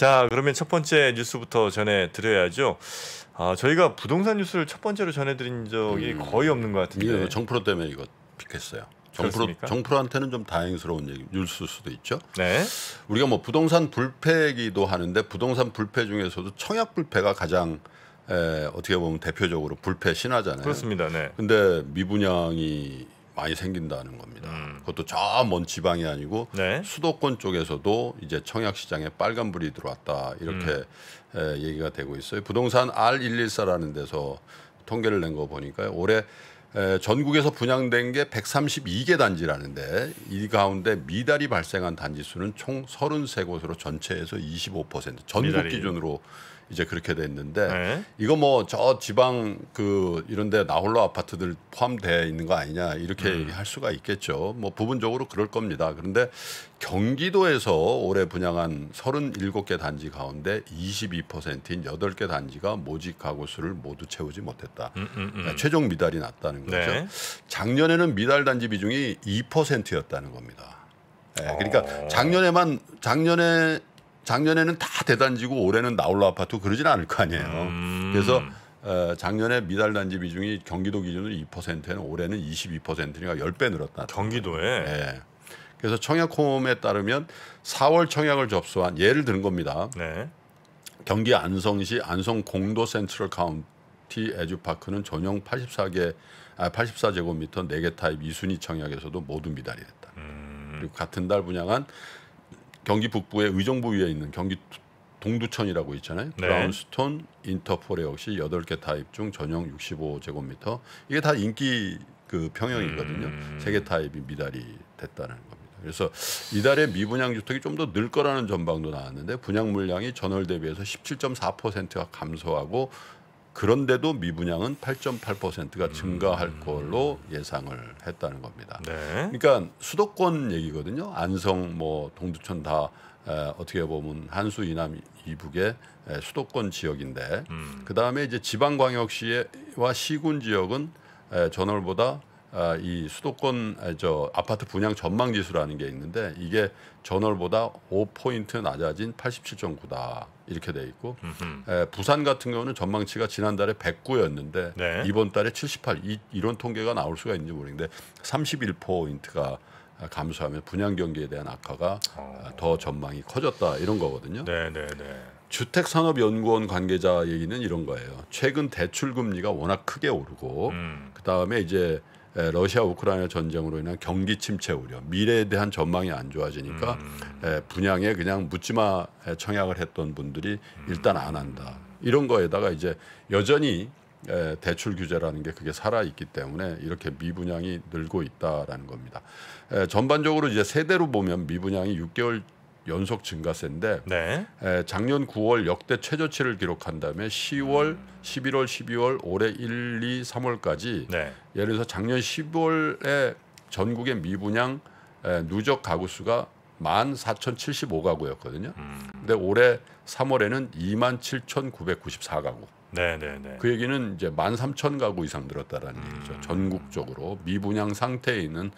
자, 그러면 첫 번째 뉴스부터 전해드려야죠. 아, 저희가 부동산 뉴스를 첫 번째로 전해드린 적이 음. 거의 없는 것 같은데. 예, 정프로 때문에 이거 픽했어요. 정프로, 정프로한테는 좀 다행스러운 얘기, 뉴스일 수도 있죠. 네. 우리가 뭐 부동산 불패기도 하는데 부동산 불패 중에서도 청약 불패가 가장 에, 어떻게 보면 대표적으로 불패 신화잖아요. 그렇습니다. 네. 근데 미분양이 많이 생긴다는 겁니다. 음. 그것도 저 먼 지방이 아니고 네. 수도권 쪽에서도 이제 청약 시장에 빨간 불이 들어왔다 이렇게 음. 에, 얘기가 되고 있어요. 부동산 R114라는 데서 통계를 낸 거 보니까요. 올해 에, 전국에서 분양된 게 132개 단지라는데 이 가운데 미달이 발생한 단지 수는 총 33곳으로 전체에서 25% 전국 미달이. 기준으로 이제 그렇게 됐는데 네. 이거 뭐 저 지방 그 이런데 나홀로 아파트들 포함되어 있는 거 아니냐 이렇게 음. 할 수가 있겠죠. 뭐 부분적으로 그럴 겁니다. 그런데 경기도에서 올해 분양한 37개 단지 가운데 22%인 8개 단지가 모집 가구 수를 모두 채우지 못했다. 음, 음, 음, 그러니까 최종 미달이 났다는 네. 거죠. 네. 작년에는 미달 단지 비중이 2%였다는 겁니다. 네, 그러니까 어. 작년에만 작년에 작년에는 다 대단지고 올해는 나홀로 아파트 그러진 않을 거 아니에요. 음. 그래서 어, 작년에 미달 단지 비중이 경기도 기준으로 2%는 올해는 22%니까 10배 늘었다. 경기도에. 네. 그래서 청약홈에 따르면 4월 청약을 접수한 예를 드는 겁니다. 네. 경기 안성시 안성 공도 센트럴 카운티 에듀파크는 전용 84개 아, 84제곱미터 4개 타입 2순위 청약에서도 모두 미달이 됐다. 음. 그리고 같은 달 분양한 경기 북부의 의정부 위에 있는 경기 동두천이라고 있잖아요. 네. 브라운스톤 인터폴에 역시 8개 타입 중 전용 65제곱미터. 이게 다 인기 그 평형이거든요. 3개 음. 타입이 미달이 됐다는 겁니다. 그래서 이달에 미분양 주택이 좀 더 늘 거라는 전망도 나왔는데 분양 물량이 전월 대비해서 17.4%가 감소하고 그런데도 미분양은 8.8%가 음. 증가할 걸로 예상을 했다는 겁니다. 네. 그러니까 수도권 얘기거든요. 안성, 뭐 동두천 다 에, 어떻게 보면 한수 이남 이북의 에, 수도권 지역인데 음. 그 다음에 이제 지방광역시와 시군 지역은 에, 전월보다 아, 이 수도권 아, 저 아파트 분양 전망 지수라는 게 있는데 이게 전월보다 5포인트 낮아진 87.9다 이렇게 돼 있고 에, 부산 같은 경우는 전망치가 지난달에 109였는데 네. 이번 달에 78 이, 이런 통계가 나올 수가 있는지 모르겠는데 31포인트가 아, 감소하면 분양 경기에 대한 악화가 어. 더 전망이 커졌다 이런 거거든요. 네, 네, 네. 주택산업연구원 관계자 얘기는 이런 거예요. 최근 대출 금리가 워낙 크게 오르고 음. 그다음에 이제 러시아 우크라이나 전쟁으로 인한 경기 침체 우려, 미래에 대한 전망이 안 좋아지니까 음. 분양에 그냥 묻지마 청약을 했던 분들이 일단 안 한다. 이런 거에다가 이제 여전히 대출 규제라는 게 그게 살아 있기 때문에 이렇게 미분양이 늘고 있다라는 겁니다. 전반적으로 이제 세대로 보면 미분양이 6개월 연속 증가세인데 네. 에, 작년 9월 역대 최저치를 기록한 다음에 10월, 음. 11월, 12월 올해 1, 2, 3월까지 네. 예를 들어서 작년 10월에 전국의 미분양 에, 누적 음. 가구 수가 14,075가구였거든요. 그런데 올해 3월에는 27,994가구. 네네네. 그 얘기는 이제 13,000가구 이상 늘었다라는 음. 얘기죠. 전국적으로 미분양 상태에 있는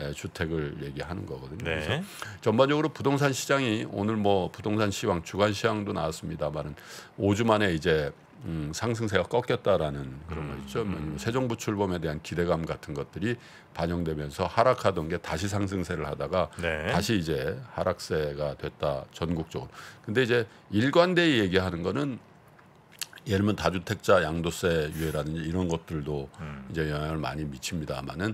예, 주택을 얘기하는 거거든요. 네. 그래서 전반적으로 부동산 시장이 오늘 뭐 부동산 시황 주간 시황도 나왔습니다만은 5주 만에 이제 음, 상승세가 꺾였다라는 그런 거 있죠. 음. 세 정부 출범에 대한 기대감 같은 것들이 반영되면서 하락하던 게 다시 상승세를 하다가 네. 다시 이제 하락세가 됐다 전국적으로. 근데 이제 일관되이 얘기하는 거는 예를 들면 다주택자 양도세 유예라든지 이런 것들도 음. 이제 영향을 많이 미칩니다만은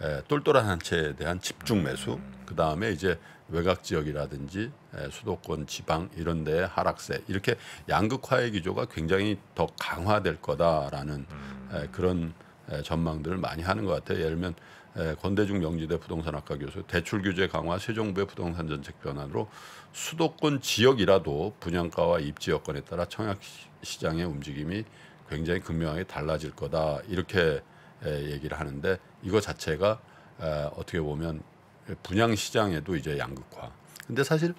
에, 예, 똘똘한 한 채에 대한 집중 매수 그 다음에 이제 외곽 지역이라든지 에, 예, 수도권 지방 이런 데의 하락세 이렇게 양극화의 기조가 굉장히 더 강화될 거다라는 에, 음. 예, 그런 에, 전망들을 많이 하는 것 같아요 예를 들면 에, 권대중 명지대 부동산학과 교수 대출 규제 강화 세종부의 부동산 정책 변화로 수도권 지역이라도 분양가와 입지 여건에 따라 청약 시장의 움직임이 굉장히 극명하게 달라질 거다 이렇게 에, 얘기를 하는데 이거 자체가 에, 어떻게 보면 분양 시장에도 이제 양극화. 근데 사실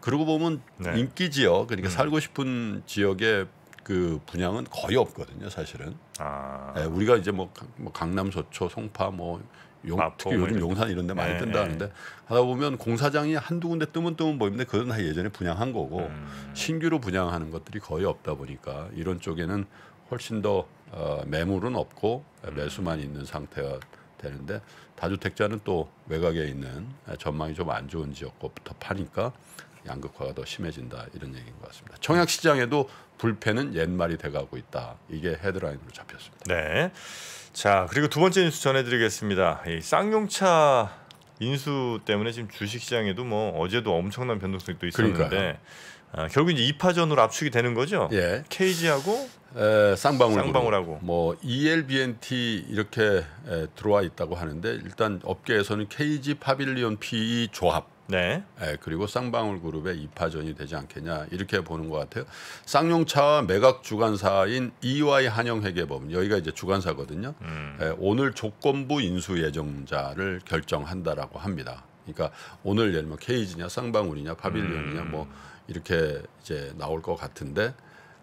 그러고 보면 네. 인기 지역 그러니까 음. 살고 싶은 지역에그 분양은 거의 없거든요, 사실은. 아. 네, 우리가 이제 뭐, 뭐 강남, 서초, 송파, 뭐 용, 아, 특히 뭐 요즘 용산 이런 데 많이 네, 뜬다는데 네. 하다 보면 공사장이 한두 군데 뜨면 뜨면 보이는데 그건 다 예전에 분양한 거고 음. 신규로 분양하는 것들이 거의 없다 보니까 이런 쪽에는 훨씬 더 어, 매물은 없고 매수만 있는 상태가 되는데 다주택자는 또 외곽에 있는 전망이 좀 안 좋은 지역부터 파니까 양극화가 더 심해진다 이런 얘기인 것 같습니다. 청약 시장에도 불패는 옛말이 돼가고 있다. 이게 헤드라인으로 잡혔습니다. 네. 자 그리고 두 번째 뉴스 전해드리겠습니다. 이 쌍용차 인수 때문에 지금 주식 시장에도 뭐 어제도 엄청난 변동성이 또 있었는데 그러니까요. 아, 결국 이제 2파전으로 압축이 되는 거죠. 예. KG하고 에, 쌍방울 쌍방울하고 뭐 ELBNT 이렇게 에, 들어와 있다고 하는데 일단 업계에서는 KG 파빌리온 PE 조합 네. 예, 그리고 쌍방울 그룹의 2파전이 되지 않겠냐 이렇게 보는 것 같아요. 쌍용차와 매각 주관사인 EY 한영회계법 여기가 이제 주관사거든요. 음. 예, 오늘 조건부 인수 예정자를 결정한다라고 합니다. 그러니까 오늘 예를 들면 케이지냐 쌍방울이냐 파빌리온이냐 음. 뭐 이렇게 이제 나올 것 같은데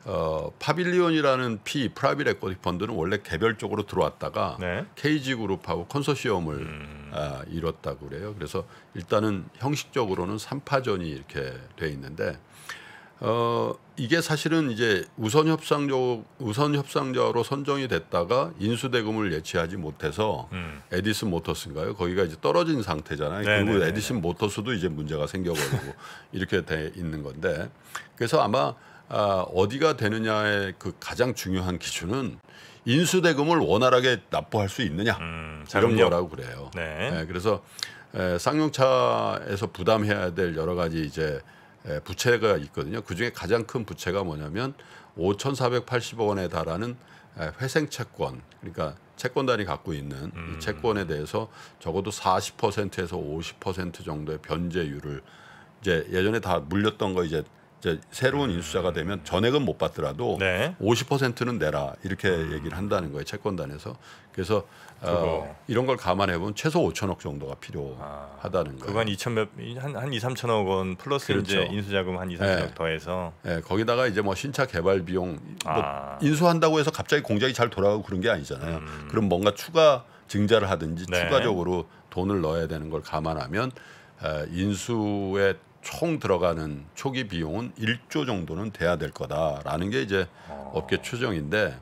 어, 파빌리온이라는 P 프라이빗 에코디 펀드는 원래 개별적으로 들어왔다가 네. KG 그룹하고 컨소시엄을 음. 아, 이뤘다고 그래요. 그래서 일단은 형식적으로는 삼파전이 이렇게 돼 있는데 어, 이게 사실은 이제 우선 협상자 우선 협상자로 선정이 됐다가 인수대금을 예치하지 못해서 음. 에디슨 모터스인가요? 거기가 이제 떨어진 상태잖아요. 네네네네. 그리고 네, 네, 에디슨 네. 모터스도 이제 문제가 생겨가지고 이렇게 돼 있는 건데 그래서 아마 아, 어디가 되느냐의 그 가장 중요한 기준은 인수대금을 원활하게 납부할 수 있느냐 음, 이런 거라고 그래요. 네. 네 그래서 에, 쌍용차에서 부담해야 될 여러 가지 이제 예, 부채가 있거든요. 그중에 가장 큰 부채가 뭐냐면 5,480억 원에 달하는 예, 회생 채권, 그러니까 채권단이 갖고 있는 음. 이 채권에 대해서 적어도 40%에서 50% 정도의 변제율을 이제 예전에 다 물렸던 거 이제 이제 새로운 음. 인수자가 되면 전액은 못 받더라도 네. 50%는 내라 이렇게 음. 얘기를 한다는 거예요 채권단에서 그래서 어, 이런 걸 감안해 보면 최소 5천억 정도가 필요하다는 아, 거예요. 그건 2천 몇 한 한 2, 3천억 원 플러스 그렇죠. 이제 인수자금 한 2, 3천억 네. 더해서 네. 거기다가 이제 뭐 신차 개발 비용 뭐 아. 인수한다고 해서 갑자기 공장이 잘 돌아가고 그런 게 아니잖아요. 음. 그럼 뭔가 추가 증자를 하든지 네. 추가적으로 돈을 넣어야 되는 걸 감안하면 어, 인수의 총 들어가는 초기 비용은 1조 정도는 돼야 될 거다라는 게 이제 업계 아. 추정인데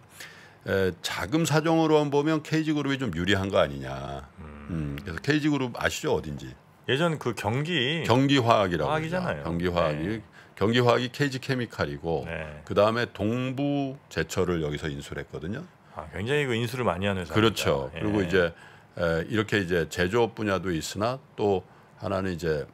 에, 자금 사정으로만 보면 KG그룹이 좀 유리한 거 아니냐. 음. 음 그래서 KG그룹 아시죠 어딘지? 예전 그 경기 경기화학이라고 화학이잖아요. 경기화학이 네. 경기화학이 KG케미칼이고 네. 그 다음에 동부제철을 여기서 인수했거든요. 를 아, 굉장히 그 인수를 많이 하는 회사. 그렇죠. 그리고 예. 이제 에, 이렇게 이제 제조업 분야도 있으나 또 하나는 이제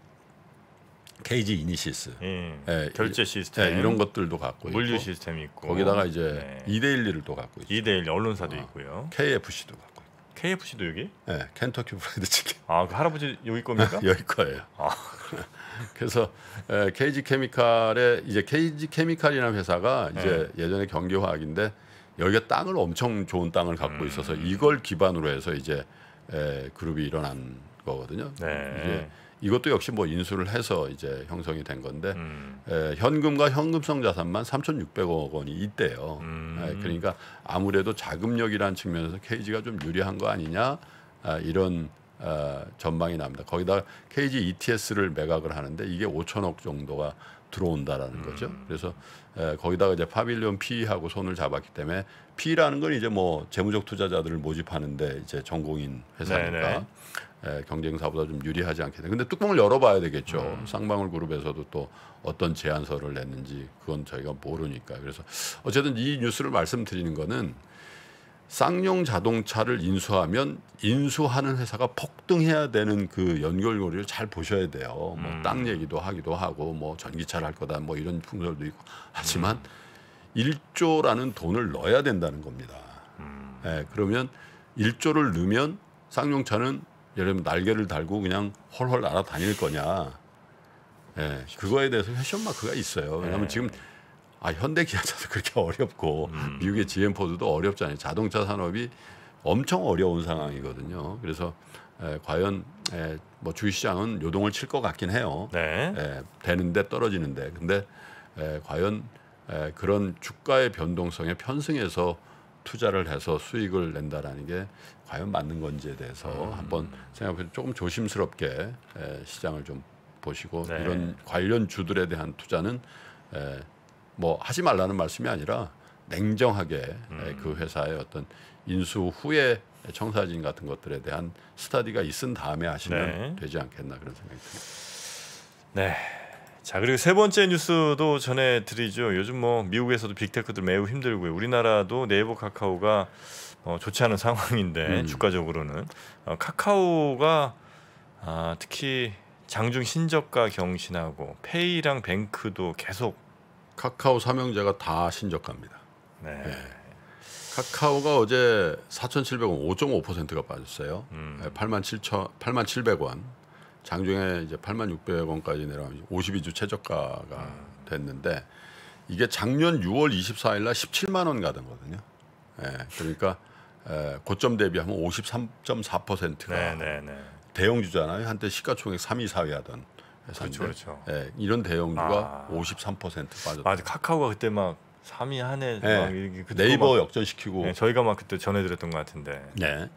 케이지 이니시스, 예, 예, 결제 시스템 예, 이런 것들도 갖고 물류 있고, 시스템이 있고 거기다가 이제 네. 2대 1를 또 갖고 있죠. 2대1 언론사도 어. 있고요. KFC도 갖고 있고. KFC도 여기? 네, 켄터키 프라드 치킨. 아, 그 할아버지 여기 겁니까? 여기 거예요. 아. 그래서 에, 예, KG 케미칼의 이제 KG 케미칼이라는 회사가 이제 네. 예전에 경기화학인데 여기가 땅을 엄청 좋은 땅을 갖고 음. 있어서 이걸 기반으로 해서 이제 에, 예, 그룹이 일어난 거거든요. 네. 이것도 역시 뭐 인수를 해서 이제 형성이 된 건데 음. 에, 현금과 현금성 자산만 3,600억 원이 있대요. 음. 에, 아, 그러니까 아무래도 자금력이라는 측면에서 KG가 좀 유리한 거 아니냐 아, 이런 아, 전망이 납니다. 거기다 KG ETS를 매각을 하는데 이게 5천억 정도가 들어온다라는 음. 거죠. 그래서 에, 거기다가 이제 파빌리온 P하고 손을 잡았기 때문에 P라는 건 이제 뭐 재무적 투자자들을 모집하는데 이제 전공인 회사니까. 네네. 예, 경쟁사보다 좀 유리하지 않겠냐. 근데 뚜껑을 열어봐야 되겠죠. 음. 쌍방울 그룹에서도 또 어떤 제안서를 냈는지 그건 저희가 모르니까. 그래서 어쨌든 이 뉴스를 말씀드리는 거는 쌍용 자동차를 인수하면 인수하는 회사가 폭등해야 되는 그 연결고리를 잘 보셔야 돼요. 뭐 음. 뭐땅 얘기도 하기도 하고 뭐 전기차를 할 거다 뭐 이런 풍설도 있고 하지만 1조라는 음. 돈을 넣어야 된다는 겁니다. 음. 예, 그러면 1조를 넣으면 쌍용차는 예를 들면 날개를 달고 그냥 헐헐 날아다닐 거냐. 예, 그거에 대해서 패션 마크가 있어요. 왜냐하면 네. 예. 지금 아 현대 기아차도 그렇게 어렵고 음. 미국의 GM 포드도 어렵잖아요. 자동차 산업이 엄청 어려운 상황이거든요. 그래서 에, 예, 과연 에, 예, 뭐 주시장은 요동을 칠 것 같긴 해요. 네. 에, 되는데 떨어지는데 근데 에, 과연 에, 그런 주가의 변동성에 편승해서 투자를 해서 수익을 낸다라는 게 과연 맞는 건지에 대해서 음. 한번 생각해 조금 조심스럽게 시장을 좀 보시고 네. 이런 관련 주들에 대한 투자는 뭐 하지 말라는 말씀이 아니라 냉정하게 음. 그 회사의 어떤 인수 후에 청사진 같은 것들에 대한 스타디가 있은 다음에 하시면 네. 되지 않겠나 그런 생각이 듭니다. 네. 자 그리고 세 번째 뉴스도 전해드리죠. 요즘 뭐 미국에서도 빅테크들 매우 힘들고요. 우리나라도 네이버 카카오가 어, 좋지 않은 상황인데 음. 주가적으로는 어, 카카오가 아, 특히 장중 신저가 경신하고 페이랑 뱅크도 계속 카카오 사명제가 다 신저가입니다. 네. 네. 카카오가 어제 4,700원 5.5%가 빠졌어요. 음. 8만 예, 7천 8만 700원. 장중에 이제 8만 600원까지 내려가면 52주 최저가가 됐는데 이게 작년 6월 24일 날 17만 원 가던거든요. 거 예, 그러니까 에, 고점 대비하면 53.4%가 네, 네, 네. 대형주잖아요. 한때 시가총액 3위, 4위 하던 회사인데 그렇죠, 그렇죠. 예, 이런 대형주가 아. 53% 빠졌어요. 맞아, 카카오가 그때 막 3위 한해 네. 네이버 막, 역전시키고 예, 저희가 막 그때 전해드렸던 것 같은데. 네.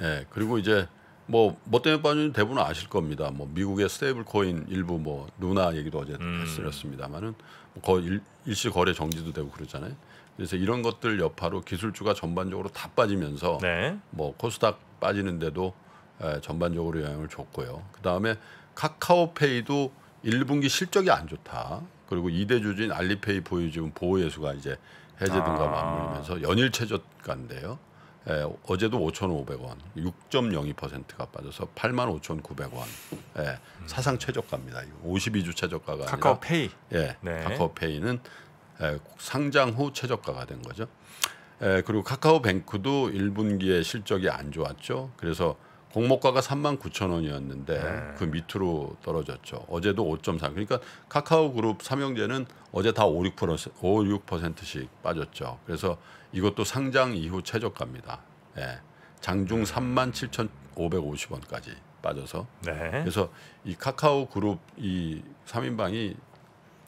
예, 그리고 이제 뭐, 뭐 때문에 빠진지 대부분 아실 겁니다. 뭐, 미국의 스테이블 코인 일부 뭐, 누나 얘기도 어제 음. 했습니다만은 뭐 거의 일, 시 거래 정지도 되고 그러잖아요. 그래서 이런 것들 여파로 기술주가 전반적으로 다 빠지면서 네. 뭐, 코스닥 빠지는데도 에, 전반적으로 영향을 줬고요. 그 다음에 카카오페이도 1분기 실적이 안 좋다. 그리고 이대 주주인 알리페이 보유지분 보호예수가 이제 해제등과 아. 맞물리면서 연일 최저가인데요. 에, 예, 어제도 5,500원, 6.02%가 빠져서 85,900원. 예, 음. 사상 최저가입니다. 52주 최저가가 카카오페이. 예, 네. 카카오페이는 에, 예, 상장 후 최저가가 된 거죠. 에, 예, 그리고 카카오뱅크도 1분기에 실적이 안 좋았죠. 그래서 공모가가 3만 9천 원이었는데 네. 그 밑으로 떨어졌죠. 어제도 5.3. 그러니까 카카오 그룹 삼형제는 어제 다 5, 6%, 5, 6%씩 빠졌죠. 그래서 이것도 상장 이후 최저가입니다. 예. 장중 3만 7,550원까지 빠져서. 네. 그래서 이 카카오 그룹 이 3인방이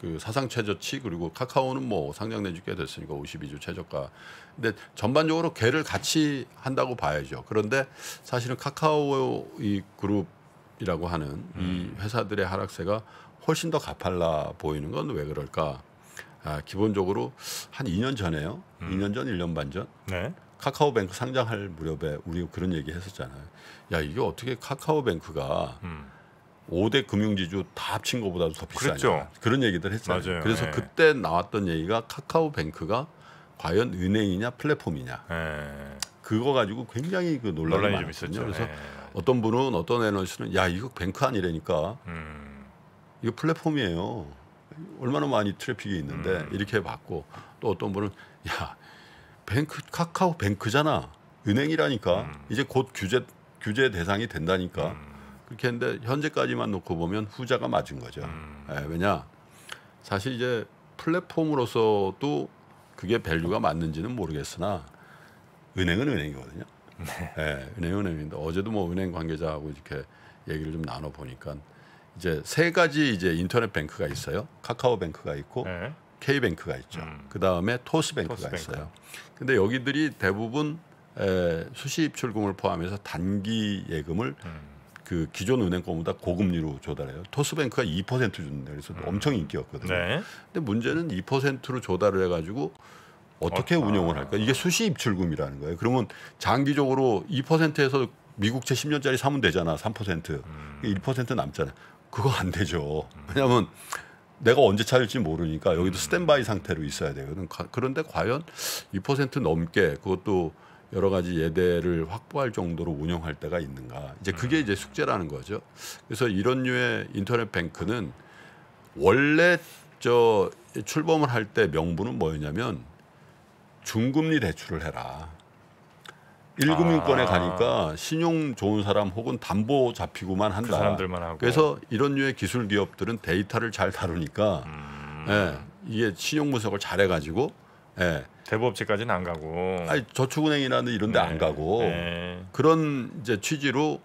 그 사상 최저치 그리고 카카오는 뭐 상장 내주 꽤 됐으니까 52주 최저가. 근데 전반적으로 개를 같이 한다고 봐야죠. 그런데 사실은 카카오 이 그룹이라고 하는 음. 이 회사들의 하락세가 훨씬 더 가팔라 보이는 건 왜 그럴까? 아, 기본적으로 한 2년 전에요. 음. 2년 전, 1년 반 전. 네. 카카오뱅크 상장할 무렵에 우리 그런 얘기 했었잖아요. 야 이게 어떻게 카카오뱅크가 음. 5대 금융지주 다 합친 것보다도 더 비싸냐 그랬죠. 그런 얘기들 했잖아요. 맞아요. 그래서 네. 그때 나왔던 얘기가 카카오뱅크가 과연 은행이냐 플랫폼이냐 네. 그거 가지고 굉장히 그 논란이, 논란이 많았거든 그래서 네. 어떤 분은 어떤 에너지스는야 이거 뱅크 아니라니까 음. 이거 플랫폼이에요. 얼마나 많이 트래픽이 있는데 음. 이렇게 해봤고 또 어떤 분은 야 뱅크 카카오 뱅크잖아 은행이라니까 음. 이제 곧 규제 규제 대상이 된다니까 음. 그렇게 했는데 현재까지만 놓고 보면 후자가 맞은 거죠. 음. 예, 왜냐 사실 이제 플랫폼으로서도 그게 밸류가 맞는지는 모르겠으나 은행은 은행이거든요. 네. 예, 은행은 은행인데 어제도 뭐 은행 관계자하고 이렇게 얘기를 좀 나눠 보니까 이제 세 가지 이제 인터넷 뱅크가 있어요. 카카오 뱅크가 있고 네. K 뱅크가 있죠. 음. 그 다음에 토스 뱅크가 있어요. 근데 여기들이 대부분 에, 수시 입출금을 포함해서 단기 예금을 음. 그 기존 은행권보다 고금리로 조달해요. 토스뱅크가 2% 준대. 그래서 음. 엄청 인기였거든요. 네. 근데 문제는 2%로 조달을 해가지고 어떻게 어, 운영을 할까? 이게 수시 입출금이라는 거예요. 그러면 장기적으로 2%에서 미국채 10년짜리 사면 되잖아. 3%. 음. 1% 남잖아. 그거 안 되죠. 왜냐하면 내가 언제 찾을지 모르니까 여기도 음. 스탠바이 상태로 있어야 되거든. 그런데 과연 2% 넘게 그것도 여러 가지 예대를 확보할 정도로 운영할 때가 있는가. 이제 그게 음. 이제 숙제라는 거죠. 그래서 이런 류의 인터넷 뱅크는 원래 저 출범을 할 때 명분은 뭐였냐면 중금리 대출을 해라. 1금융권에 아. 가니까 신용 좋은 사람 혹은 담보 잡히고만 그 한다. 그 사람들만 하고. 그래서 이런 류의 기술 기업들은 데이터를 잘 다루니까 음. 예, 이게 신용 분석을 잘 해가지고 예. 대부업체까지는 안 가고. 아니 저축은행이라는 이런데 네. 안 가고 네. 그런 이제 취지로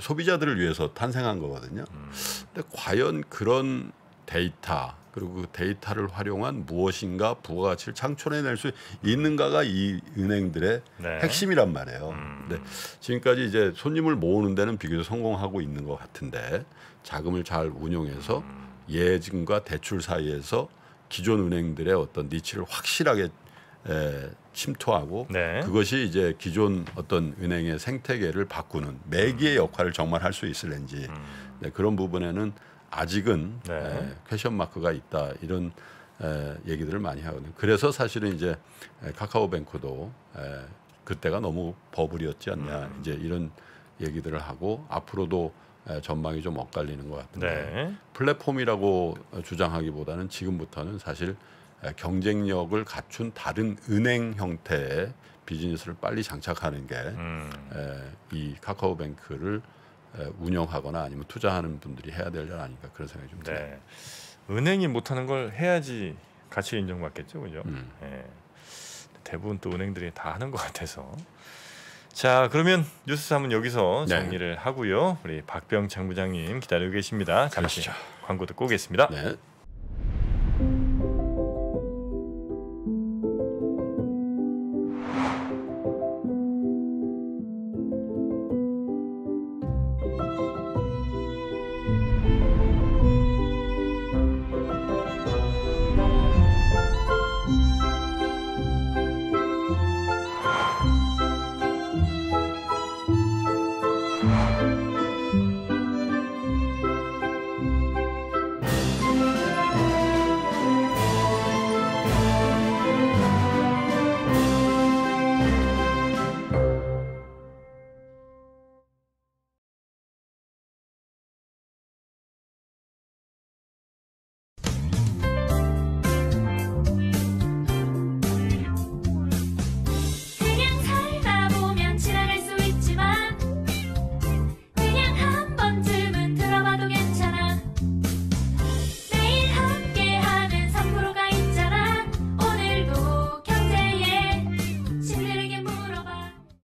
소비자들을 위해서 탄생한 거거든요. 음. 근데 과연 그런 데이터 그리고 그 데이터를 활용한 무엇인가 부가가치를 창출해낼 수 있는가가 이 은행들의 네. 핵심이란 말이에요. 음. 근데 네. 지금까지 이제 손님을 모으는 데는 비교적 성공하고 있는 것 같은데 자금을 잘 운용해서 음. 예금과 대출 사이에서 기존 은행들의 어떤 니치를 확실하게 에, 침투하고 네. 그것이 이제 기존 어떤 은행의 생태계를 바꾸는 매기의 음. 역할을 정말 할 수 있을는지 음. 네, 그런 부분에는 아직은 네. 에, 퀘션 마크가 있다 이런 에, 얘기들을 많이 하거든요. 그래서 사실은 이제 카카오뱅크도 에, 그때가 너무 버블이었지 않냐 음. 이제 이런 얘기들을 하고 앞으로도 에, 전망이 좀 엇갈리는 것 같은데 네. 플랫폼이라고 주장하기보다는 지금부터는 사실 에, 경쟁력을 갖춘 다른 은행 형태의 비즈니스를 빨리 장착하는 게이 음. 카카오뱅크를 운영하거나 아니면 투자하는 분들이 해야 될일은 아닌가 그런 생각이 좀 네. 드네 은행이 못하는 걸 해야지 가치 인정받겠죠, 그죠? 음. 예. 대부분 또 은행들이 다 하는 것 같아서. 자, 그러면 뉴스 한번 여기서 네. 정리를 네. 하고요. 우리 박병창 부장님 기다리고 계십니다. 잠시 그러시죠. 광고 듣고 오겠습니다. 네.